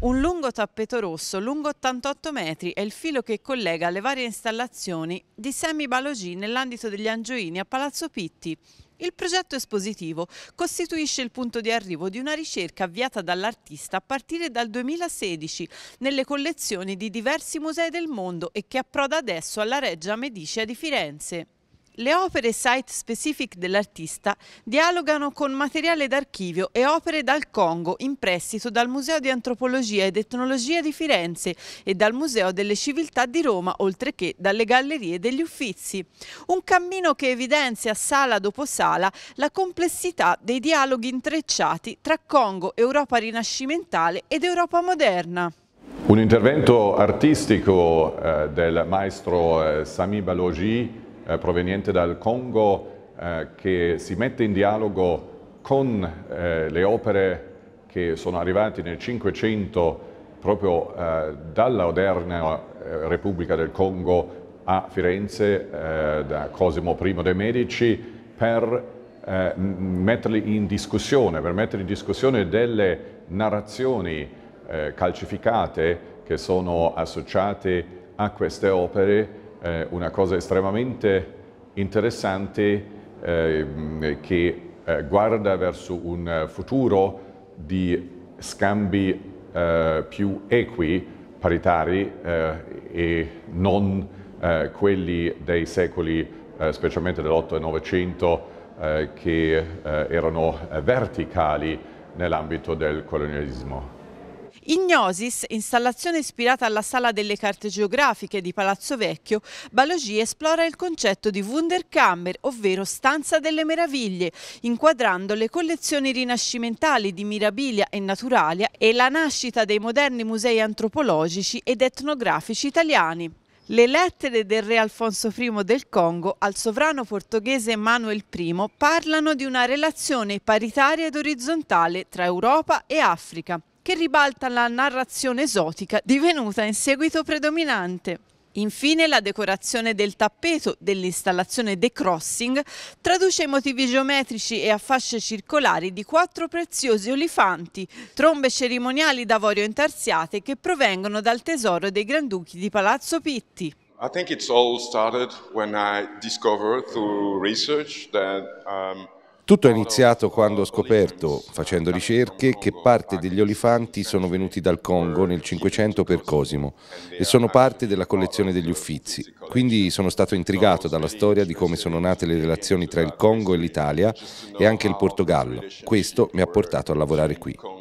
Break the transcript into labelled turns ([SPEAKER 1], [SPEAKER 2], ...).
[SPEAKER 1] Un lungo tappeto rosso lungo 88 metri è il filo che collega le varie installazioni di Semi Balogì nell'ambito degli Angioini a Palazzo Pitti. Il progetto espositivo costituisce il punto di arrivo di una ricerca avviata dall'artista a partire dal 2016 nelle collezioni di diversi musei del mondo e che approda adesso alla Reggia Medicea di Firenze. Le opere site specific dell'artista dialogano con materiale d'archivio e opere dal Congo in prestito dal Museo di Antropologia ed Etnologia di Firenze e dal Museo delle Civiltà di Roma, oltre che dalle Gallerie degli Uffizi. Un cammino che evidenzia sala dopo sala la complessità dei dialoghi intrecciati tra Congo, Europa rinascimentale ed Europa moderna.
[SPEAKER 2] Un intervento artistico eh, del maestro eh, Sami Balogi eh, proveniente dal Congo eh, che si mette in dialogo con eh, le opere che sono arrivate nel Cinquecento proprio eh, dalla moderna eh, Repubblica del Congo a Firenze da Cosimo I de' Medici per metterli in discussione, per mettere in discussione delle narrazioni calcificate che sono associate a queste opere eh, una cosa estremamente interessante ehm, eh, che guarda verso un futuro di scambi eh, più equi, paritari eh, e non eh, quelli dei secoli, specialmente dell'8 e Novecento, che erano verticali nell'ambito del colonialismo.
[SPEAKER 1] Ignosis, installazione ispirata alla sala delle carte geografiche di Palazzo Vecchio, Balogi esplora il concetto di Wunderkammer, ovvero stanza delle meraviglie, inquadrando le collezioni rinascimentali di Mirabilia e Naturalia e la nascita dei moderni musei antropologici ed etnografici italiani. Le lettere del re Alfonso I del Congo al sovrano portoghese Manuel I parlano di una relazione paritaria ed orizzontale tra Europa e Africa che ribalta la narrazione esotica divenuta in seguito predominante. Infine la decorazione del tappeto dell'installazione The Crossing traduce i motivi geometrici e a fasce circolari di quattro preziosi olifanti, trombe cerimoniali d'avorio intarsiate che provengono dal tesoro dei Granduchi di Palazzo Pitti.
[SPEAKER 2] I think it's all started when I discovered through research that um...
[SPEAKER 3] Tutto è iniziato quando ho scoperto, facendo ricerche, che parte degli olifanti sono venuti dal Congo nel 500 per Cosimo e sono parte della collezione degli Uffizi. Quindi sono stato intrigato dalla storia di come sono nate le relazioni tra il Congo e l'Italia e anche il Portogallo. Questo mi ha portato a lavorare qui.